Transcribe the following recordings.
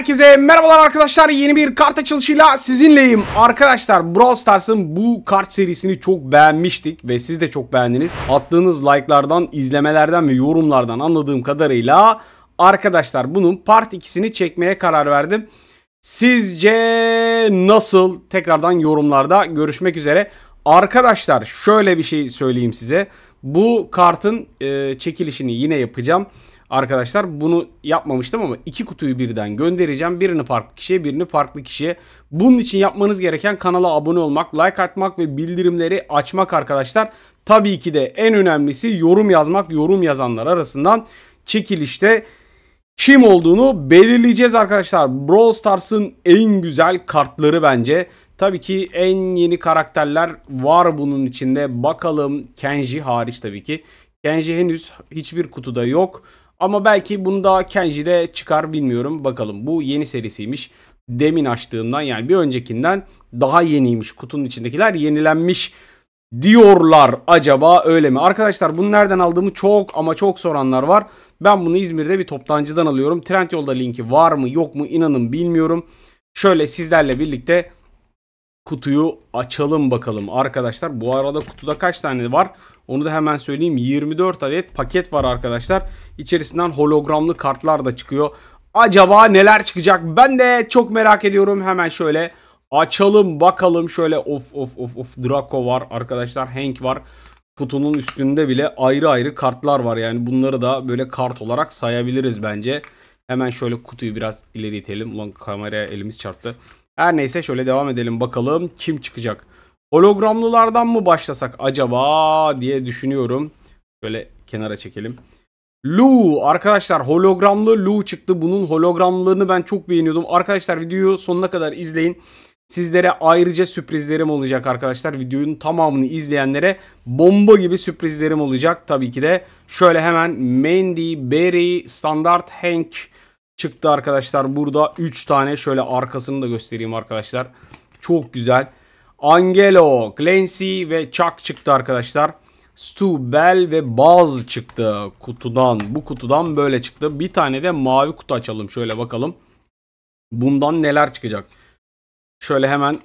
herkese merhabalar arkadaşlar yeni bir kart açılışıyla sizinleyim. Arkadaşlar Brawl Stars'ın bu kart serisini çok beğenmiştik ve siz de çok beğendiniz. Attığınız like'lardan, izlemelerden ve yorumlardan anladığım kadarıyla arkadaşlar bunun part 2'sini çekmeye karar verdim. Sizce nasıl? Tekrardan yorumlarda görüşmek üzere. Arkadaşlar şöyle bir şey söyleyeyim size. Bu kartın e, çekilişini yine yapacağım arkadaşlar bunu yapmamıştım ama iki kutuyu birden göndereceğim. Birini farklı kişiye birini farklı kişiye. Bunun için yapmanız gereken kanala abone olmak, like atmak ve bildirimleri açmak arkadaşlar. Tabii ki de en önemlisi yorum yazmak. Yorum yazanlar arasından çekilişte kim olduğunu belirleyeceğiz arkadaşlar. Brawl Stars'ın en güzel kartları bence. Tabii ki en yeni karakterler var bunun içinde. Bakalım Kenji hariç tabii ki. Kenji henüz hiçbir kutuda yok. Ama belki bunu da Kenji'de çıkar bilmiyorum. Bakalım bu yeni serisiymiş. Demin açtığımdan yani bir öncekinden daha yeniymiş. Kutunun içindekiler yenilenmiş diyorlar acaba öyle mi? Arkadaşlar bunu nereden aldığımı çok ama çok soranlar var. Ben bunu İzmir'de bir toptancıdan alıyorum. Trendyol'da linki var mı yok mu inanın bilmiyorum. Şöyle sizlerle birlikte kutuyu açalım bakalım arkadaşlar. Bu arada kutuda kaç tane var? Onu da hemen söyleyeyim. 24 adet paket var arkadaşlar. İçerisinden hologramlı kartlar da çıkıyor. Acaba neler çıkacak? Ben de çok merak ediyorum. Hemen şöyle açalım bakalım. Şöyle of of of of Draco var arkadaşlar. Hank var. Kutunun üstünde bile ayrı ayrı kartlar var. Yani bunları da böyle kart olarak sayabiliriz bence. Hemen şöyle kutuyu biraz ileri itelim. Ulan kameraya elimiz çarptı. Her neyse şöyle devam edelim bakalım kim çıkacak. Hologramlılardan mı başlasak acaba diye düşünüyorum. Şöyle kenara çekelim. Lu arkadaşlar hologramlı Lu çıktı. Bunun hologramlarını ben çok beğeniyordum. Arkadaşlar videoyu sonuna kadar izleyin. Sizlere ayrıca sürprizlerim olacak arkadaşlar. Videonun tamamını izleyenlere bomba gibi sürprizlerim olacak. Tabii ki de şöyle hemen Mandy, Barry, Standart, Hank, çıktı arkadaşlar. Burada 3 tane şöyle arkasını da göstereyim arkadaşlar. Çok güzel. Angelo, Clancy ve Chuck çıktı arkadaşlar. Stu, Bell ve Baz çıktı kutudan. Bu kutudan böyle çıktı. Bir tane de mavi kutu açalım. Şöyle bakalım. Bundan neler çıkacak? Şöyle hemen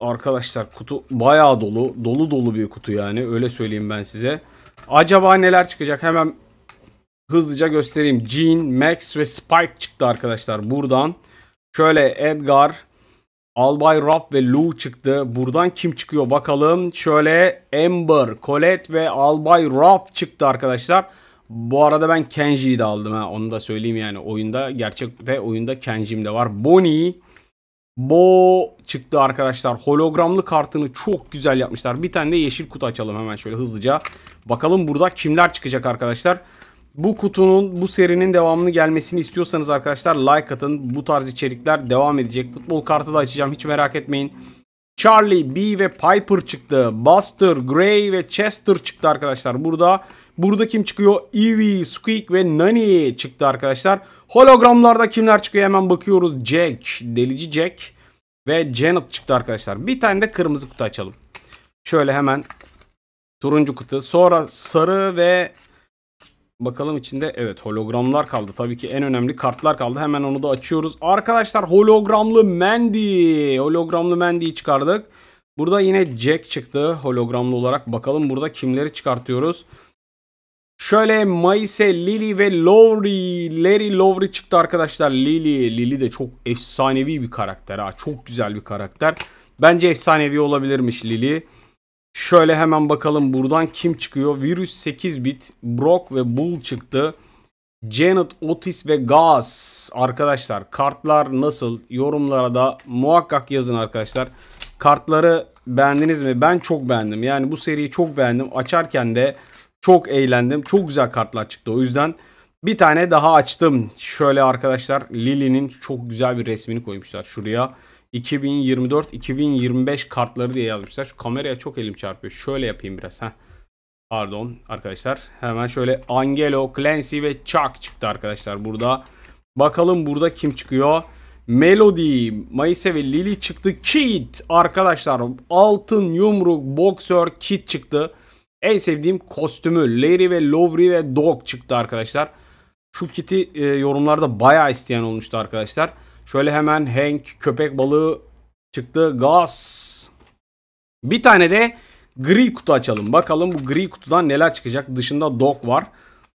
arkadaşlar kutu bayağı dolu. Dolu dolu bir kutu yani. Öyle söyleyeyim ben size. Acaba neler çıkacak? Hemen hızlıca göstereyim. Jean, Max ve Spike çıktı arkadaşlar buradan. Şöyle Edgar, Albay Rob ve Lou çıktı. Buradan kim çıkıyor bakalım. Şöyle Amber, Colette ve Albay Rob çıktı arkadaşlar. Bu arada ben Kenji'yi de aldım ha. Onu da söyleyeyim yani oyunda gerçekte oyunda Kenji'm de var. Bonnie Bo çıktı arkadaşlar. Hologramlı kartını çok güzel yapmışlar. Bir tane de yeşil kutu açalım hemen şöyle hızlıca. Bakalım burada kimler çıkacak arkadaşlar. Arkadaşlar. Bu kutunun, bu serinin devamını gelmesini istiyorsanız arkadaşlar like atın. Bu tarz içerikler devam edecek. Futbol kartı da açacağım hiç merak etmeyin. Charlie, B ve Piper çıktı. Buster, Gray ve Chester çıktı arkadaşlar. Burada burada kim çıkıyor? Eevee, Squeak ve Nani çıktı arkadaşlar. Hologramlarda kimler çıkıyor hemen bakıyoruz. Jack, Delici Jack ve Janet çıktı arkadaşlar. Bir tane de kırmızı kutu açalım. Şöyle hemen turuncu kutu. Sonra sarı ve Bakalım içinde evet hologramlar kaldı. Tabii ki en önemli kartlar kaldı. Hemen onu da açıyoruz. Arkadaşlar hologramlı Mandy. Hologramlı Mandy'yi çıkardık. Burada yine Jack çıktı hologramlı olarak. Bakalım burada kimleri çıkartıyoruz. Şöyle Mayse, Lily ve Lowry. Larry Lowry çıktı arkadaşlar. Lily. Lily de çok efsanevi bir karakter ha. Çok güzel bir karakter. Bence efsanevi olabilirmiş Lily. Şöyle hemen bakalım buradan kim çıkıyor? Virüs 8 bit, Brock ve Bull çıktı. Janet, Otis ve Gaz. Arkadaşlar kartlar nasıl? Yorumlara da muhakkak yazın arkadaşlar. Kartları beğendiniz mi? Ben çok beğendim. Yani bu seriyi çok beğendim. Açarken de çok eğlendim. Çok güzel kartlar çıktı. O yüzden bir tane daha açtım. Şöyle arkadaşlar Lily'nin çok güzel bir resmini koymuşlar şuraya. 2024-2025 kartları diye yazmışlar. Şu kameraya çok elim çarpıyor. Şöyle yapayım biraz ha. Pardon arkadaşlar. Hemen şöyle Angelo, Clancy ve Chuck çıktı arkadaşlar burada. Bakalım burada kim çıkıyor? Melody, Mayıse ve Lily çıktı. Kit arkadaşlar altın yumruk boksör Kit çıktı. En sevdiğim kostümü Larry ve Lowry ve Dog çıktı arkadaşlar. Şu kiti e, yorumlarda bayağı isteyen olmuştu arkadaşlar. Şöyle hemen Hank köpek balığı çıktı. Gaz. Bir tane de gri kutu açalım. Bakalım bu gri kutudan neler çıkacak. Dışında Doc var.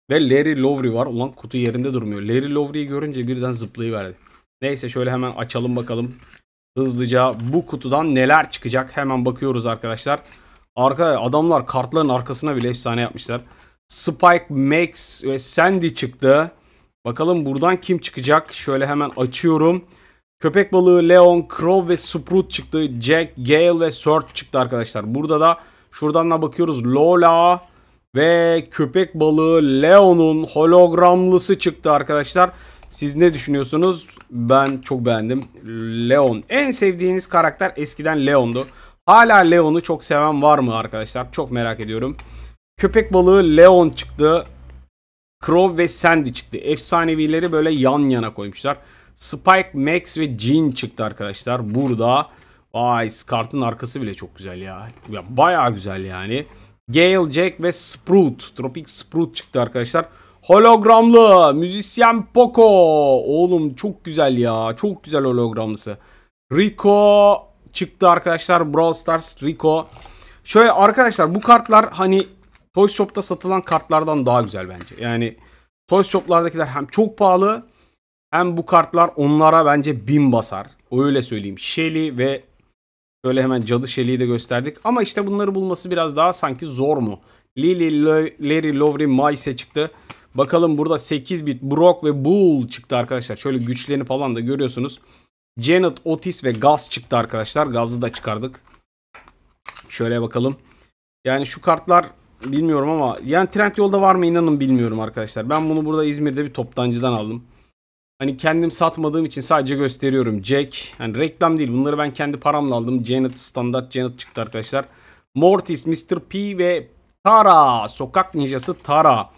Ve Larry Lowry var. Ulan kutu yerinde durmuyor. Larry Lowry'yi görünce birden zıplayıverdi. Neyse şöyle hemen açalım bakalım. Hızlıca bu kutudan neler çıkacak. Hemen bakıyoruz arkadaşlar. Arka adamlar kartların arkasına bile efsane yapmışlar. Spike, Max ve Sandy çıktı. Bakalım buradan kim çıkacak? Şöyle hemen açıyorum. Köpek balığı Leon, Crow ve Sprout çıktı. Jack, Gale ve Sword çıktı arkadaşlar. Burada da şuradan da bakıyoruz. Lola ve köpek balığı Leon'un hologramlısı çıktı arkadaşlar. Siz ne düşünüyorsunuz? Ben çok beğendim. Leon. En sevdiğiniz karakter eskiden Leon'du. Hala Leon'u çok seven var mı arkadaşlar? Çok merak ediyorum. Köpek balığı Leon çıktı. Crow ve Sandy çıktı. Efsanevileri böyle yan yana koymuşlar. Spike, Max ve Jean çıktı arkadaşlar. Burada vay Scart'ın arkası bile çok güzel ya. ya bayağı güzel yani. Gale, Jack ve Sprout. Tropic Sprout çıktı arkadaşlar. Hologramlı müzisyen Poco. Oğlum çok güzel ya. Çok güzel hologramlısı. Rico çıktı arkadaşlar. Brawl Stars Rico. Şöyle arkadaşlar bu kartlar hani Toys Shop'ta satılan kartlardan daha güzel bence. Yani Toys Shop'lardakiler hem çok pahalı hem bu kartlar onlara bence bin basar. Öyle söyleyeyim. Shelly ve şöyle hemen Cadı Shelly'yi de gösterdik. Ama işte bunları bulması biraz daha sanki zor mu? Lily, Le Larry, Lowry, Mice çıktı. Bakalım burada 8 bit Brock ve Bull çıktı arkadaşlar. Şöyle güçlerini falan da görüyorsunuz. Janet, Otis ve Gaz çıktı arkadaşlar. Gaz'ı da çıkardık. Şöyle bakalım. Yani şu kartlar Bilmiyorum ama yani trend yolda var mı inanın bilmiyorum arkadaşlar. Ben bunu burada İzmir'de bir toptancıdan aldım. Hani kendim satmadığım için sadece gösteriyorum. Jack. Hani reklam değil. Bunları ben kendi paramla aldım. Janet standart Janet çıktı arkadaşlar. Mortis, Mr. P ve Tara. Sokak ninjası Tara.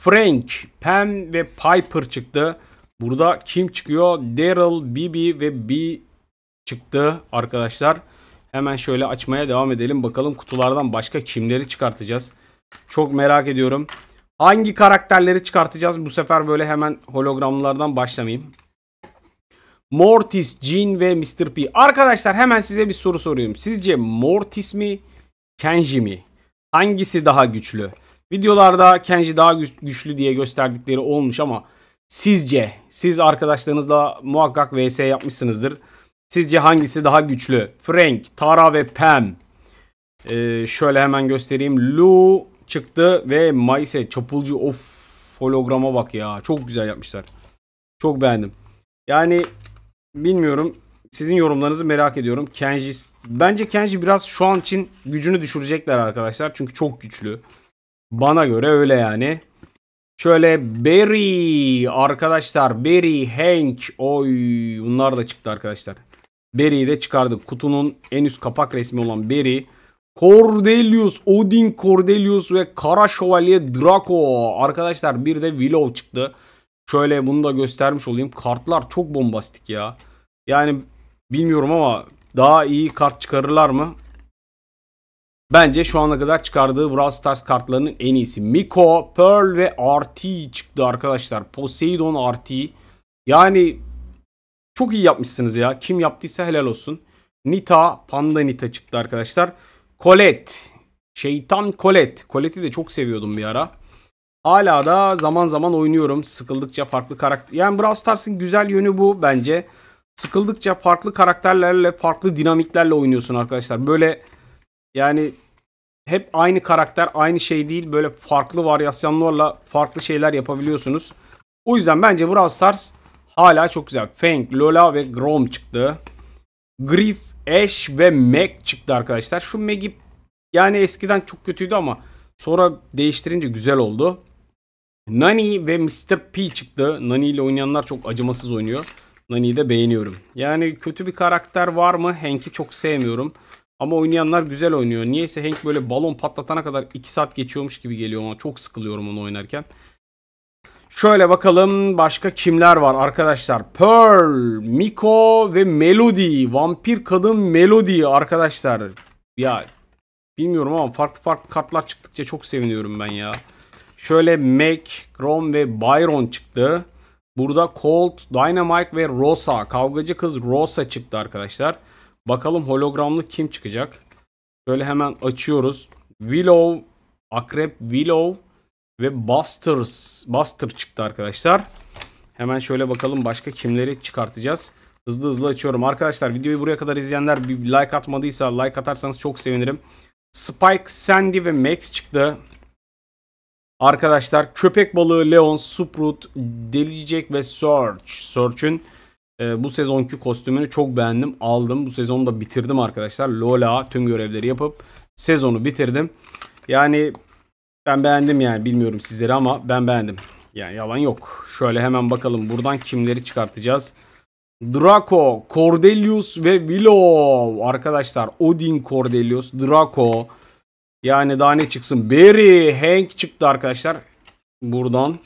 Frank, Pam ve Piper çıktı. Burada kim çıkıyor? Daryl, Bibi ve B çıktı arkadaşlar. Hemen şöyle açmaya devam edelim. Bakalım kutulardan başka kimleri çıkartacağız. Çok merak ediyorum. Hangi karakterleri çıkartacağız? Bu sefer böyle hemen hologramlardan başlamayayım. Mortis, Jean ve Mr. P. Arkadaşlar hemen size bir soru soruyorum. Sizce Mortis mi, Kenji mi? Hangisi daha güçlü? Videolarda Kenji daha güçlü diye gösterdikleri olmuş ama sizce siz arkadaşlarınızla muhakkak VS yapmışsınızdır. Sizce hangisi daha güçlü? Frank, Tara ve Pam. Ee, şöyle hemen göstereyim. Lou çıktı ve Mayse çapulcu of holograma bak ya. Çok güzel yapmışlar. Çok beğendim. Yani bilmiyorum. Sizin yorumlarınızı merak ediyorum. Kenji bence Kenji biraz şu an için gücünü düşürecekler arkadaşlar. Çünkü çok güçlü. Bana göre öyle yani. Şöyle Berry arkadaşlar Berry Hank oy bunlar da çıktı arkadaşlar. Barry'i de çıkardık. Kutunun en üst kapak resmi olan Barry. Cordelius, Odin Cordelius ve Kara Şövalye Draco. Arkadaşlar bir de Willow çıktı. Şöyle bunu da göstermiş olayım. Kartlar çok bombastik ya. Yani bilmiyorum ama daha iyi kart çıkarırlar mı? Bence şu ana kadar çıkardığı Brawl Stars kartlarının en iyisi. Miko, Pearl ve RT çıktı arkadaşlar. Poseidon RT. Yani çok iyi yapmışsınız ya. Kim yaptıysa helal olsun. Nita, Panda Nita çıktı arkadaşlar. Colette. Şeytan Colette. Colette'i de çok seviyordum bir ara. Hala da zaman zaman oynuyorum. Sıkıldıkça farklı karakter... Yani Brawl Stars'ın güzel yönü bu bence. Sıkıldıkça farklı karakterlerle, farklı dinamiklerle oynuyorsun arkadaşlar. Böyle yani hep aynı karakter, aynı şey değil. Böyle farklı varyasyonlarla farklı şeyler yapabiliyorsunuz. O yüzden bence Brawl Stars Hala çok güzel. Fang, Lola ve Grom çıktı. Griff, Ash ve Meg çıktı arkadaşlar. Şu Meg'i yani eskiden çok kötüydü ama sonra değiştirince güzel oldu. Nani ve Mr. P çıktı. Nani ile oynayanlar çok acımasız oynuyor. Nani'yi de beğeniyorum. Yani kötü bir karakter var mı? Hank'i çok sevmiyorum. Ama oynayanlar güzel oynuyor. Niyeyse Hank böyle balon patlatana kadar 2 saat geçiyormuş gibi geliyor ama çok sıkılıyorum onu oynarken. Şöyle bakalım başka kimler var arkadaşlar. Pearl, Miko ve Melody. Vampir kadın Melody arkadaşlar. Ya bilmiyorum ama farklı farklı kartlar çıktıkça çok seviniyorum ben ya. Şöyle Mac, Rom ve Byron çıktı. Burada Colt, Dynamite ve Rosa. Kavgacı kız Rosa çıktı arkadaşlar. Bakalım hologramlı kim çıkacak. Şöyle hemen açıyoruz. Willow, Akrep Willow, ve Busters, Buster çıktı arkadaşlar. Hemen şöyle bakalım başka kimleri çıkartacağız. Hızlı hızlı açıyorum. Arkadaşlar videoyu buraya kadar izleyenler bir like atmadıysa like atarsanız çok sevinirim. Spike, Sandy ve Max çıktı. Arkadaşlar köpek balığı Leon, Suprut, Delicek ve Search. Search'ün e, bu sezonki kostümünü çok beğendim. Aldım. Bu sezonu da bitirdim arkadaşlar. Lola tüm görevleri yapıp sezonu bitirdim. Yani ben beğendim yani bilmiyorum sizleri ama ben beğendim. Yani yalan yok. Şöyle hemen bakalım buradan kimleri çıkartacağız. Draco, Cordelius ve Willow. Arkadaşlar Odin, Cordelius, Draco. Yani daha ne çıksın? Barry, Hank çıktı arkadaşlar. Buradan.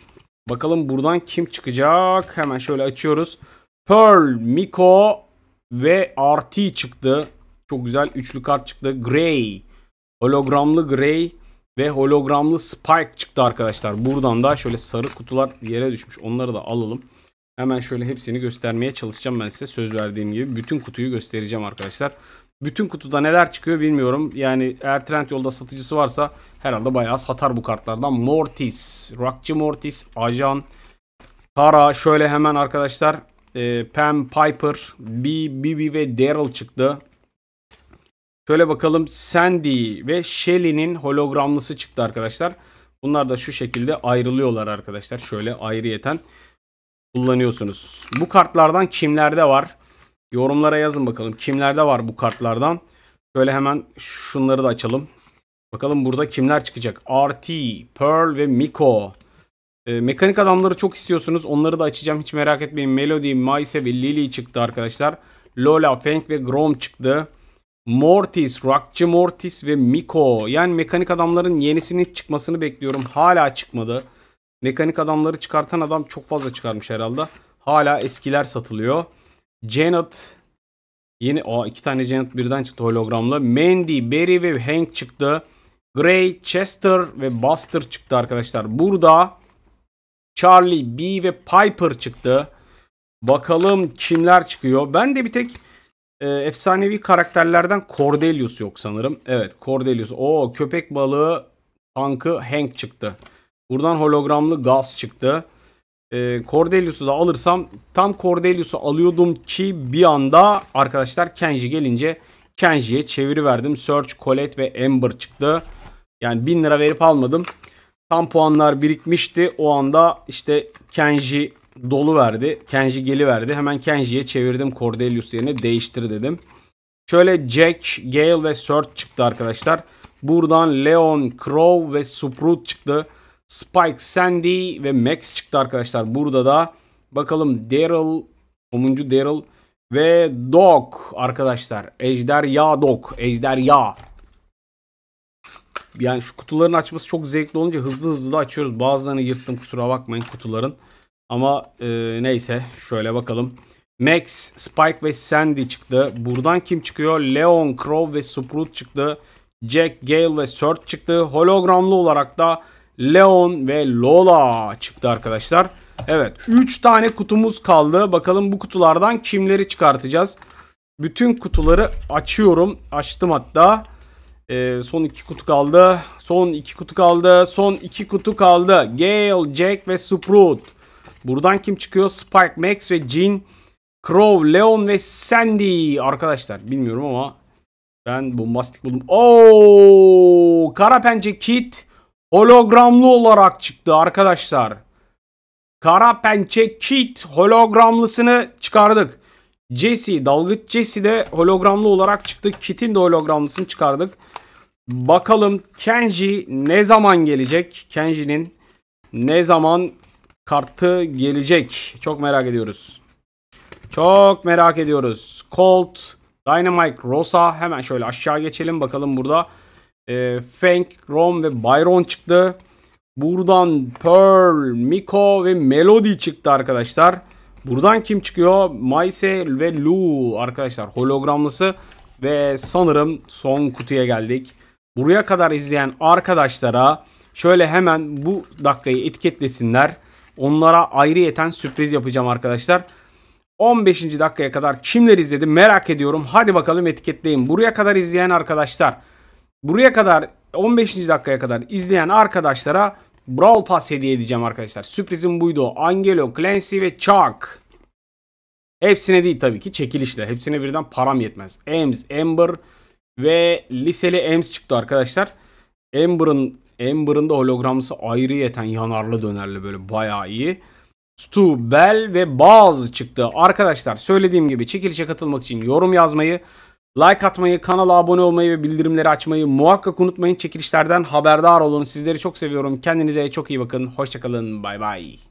Bakalım buradan kim çıkacak? Hemen şöyle açıyoruz. Pearl, Miko ve RT çıktı. Çok güzel üçlü kart çıktı. Gray. Hologramlı Gray. Ve hologramlı Spike çıktı arkadaşlar. Buradan da şöyle sarı kutular yere düşmüş. Onları da alalım. Hemen şöyle hepsini göstermeye çalışacağım ben size. Söz verdiğim gibi bütün kutuyu göstereceğim arkadaşlar. Bütün kutuda neler çıkıyor bilmiyorum. Yani eğer trend yolda satıcısı varsa herhalde bayağı satar bu kartlardan. Mortis, Rockçı Mortis, Ajan, Tara şöyle hemen arkadaşlar. E, Pam Piper, B, Bibi ve Daryl çıktı. Şöyle bakalım Sandy ve Shelly'nin hologramlısı çıktı arkadaşlar. Bunlar da şu şekilde ayrılıyorlar arkadaşlar. Şöyle ayrıyeten kullanıyorsunuz. Bu kartlardan kimlerde var? Yorumlara yazın bakalım. Kimlerde var bu kartlardan? Şöyle hemen şunları da açalım. Bakalım burada kimler çıkacak? RT, Pearl ve Miko. E, mekanik adamları çok istiyorsunuz. Onları da açacağım. Hiç merak etmeyin. Melody, Mayse ve Lily çıktı arkadaşlar. Lola, Feng ve Grom çıktı. Mortis, Rockçı Mortis ve Miko. Yani mekanik adamların yenisinin çıkmasını bekliyorum. Hala çıkmadı. Mekanik adamları çıkartan adam çok fazla çıkarmış herhalde. Hala eskiler satılıyor. Janet yeni o iki tane Janet birden çıktı hologramlı. Mandy, Barry ve Hank çıktı. Gray, Chester ve Buster çıktı arkadaşlar. Burada Charlie, B ve Piper çıktı. Bakalım kimler çıkıyor. Ben de bir tek e, efsanevi karakterlerden Cordelius yok sanırım. Evet Cordelius. O köpek balığı tankı Hank çıktı. Buradan hologramlı gaz çıktı. E, Cordelius'u da alırsam tam Cordelius'u alıyordum ki bir anda arkadaşlar Kenji gelince Kenji'ye çeviri verdim. Search, Colette ve Ember çıktı. Yani 1000 lira verip almadım. Tam puanlar birikmişti. O anda işte Kenji dolu verdi. Kenji geli verdi. Hemen Kenji'ye çevirdim Cordelius yerine değiştir dedim. Şöyle Jack, Gale ve Surt çıktı arkadaşlar. Buradan Leon, Crow ve Sprout çıktı. Spike, Sandy ve Max çıktı arkadaşlar. Burada da bakalım Daryl, sonuncu Daryl ve Dog arkadaşlar. Ejder Ya Dog. Ejder Ya. Yani şu kutuların açması çok zevkli olunca hızlı hızlı da açıyoruz. Bazılarını yırttım kusura bakmayın kutuların. Ama e, neyse şöyle bakalım. Max, Spike ve Sandy çıktı. Buradan kim çıkıyor? Leon, Crow ve Sprout çıktı. Jack, Gale ve Surt çıktı. Hologramlı olarak da Leon ve Lola çıktı arkadaşlar. Evet 3 tane kutumuz kaldı. Bakalım bu kutulardan kimleri çıkartacağız. Bütün kutuları açıyorum. Açtım hatta. Ee, son 2 kutu kaldı. Son 2 kutu kaldı. Son 2 kutu kaldı. Gale, Jack ve Sprout. Buradan kim çıkıyor? Spike, Max ve Jean, Crow, Leon ve Sandy. Arkadaşlar bilmiyorum ama ben bombastik buldum. Oo, Kara Pençe Kit hologramlı olarak çıktı arkadaşlar. Kara Pençe Kit hologramlısını çıkardık. Jesse, dalgıç Jesse de hologramlı olarak çıktı. Kit'in de hologramlısını çıkardık. Bakalım Kenji ne zaman gelecek? Kenji'nin ne zaman kartı gelecek. Çok merak ediyoruz. Çok merak ediyoruz. Colt, Dynamite, Rosa. Hemen şöyle aşağı geçelim bakalım burada. E, Fank, Rom ve Byron çıktı. Buradan Pearl, Miko ve Melody çıktı arkadaşlar. Buradan kim çıkıyor? Maise ve Lu arkadaşlar hologramlısı. Ve sanırım son kutuya geldik. Buraya kadar izleyen arkadaşlara şöyle hemen bu dakikayı etiketlesinler. Onlara ayrıyeten sürpriz yapacağım arkadaşlar. 15. dakikaya kadar kimler izledi merak ediyorum. Hadi bakalım etiketleyin. Buraya kadar izleyen arkadaşlar. Buraya kadar 15. dakikaya kadar izleyen arkadaşlara Brawl Pass hediye edeceğim arkadaşlar. Sürprizim buydu. Angelo, Clancy ve Chuck. Hepsine değil tabii ki çekilişle. Hepsine birden param yetmez. Ems, Amber ve liseli Ems çıktı arkadaşlar. Amber'ın Amber'ın da hologramsı ayrı yeten yanarlı dönerli böyle bayağı iyi. Stu, Bell ve Baz çıktı. Arkadaşlar söylediğim gibi çekilişe katılmak için yorum yazmayı, like atmayı, kanala abone olmayı ve bildirimleri açmayı muhakkak unutmayın. Çekilişlerden haberdar olun. Sizleri çok seviyorum. Kendinize çok iyi bakın. Hoşçakalın. Bay bay.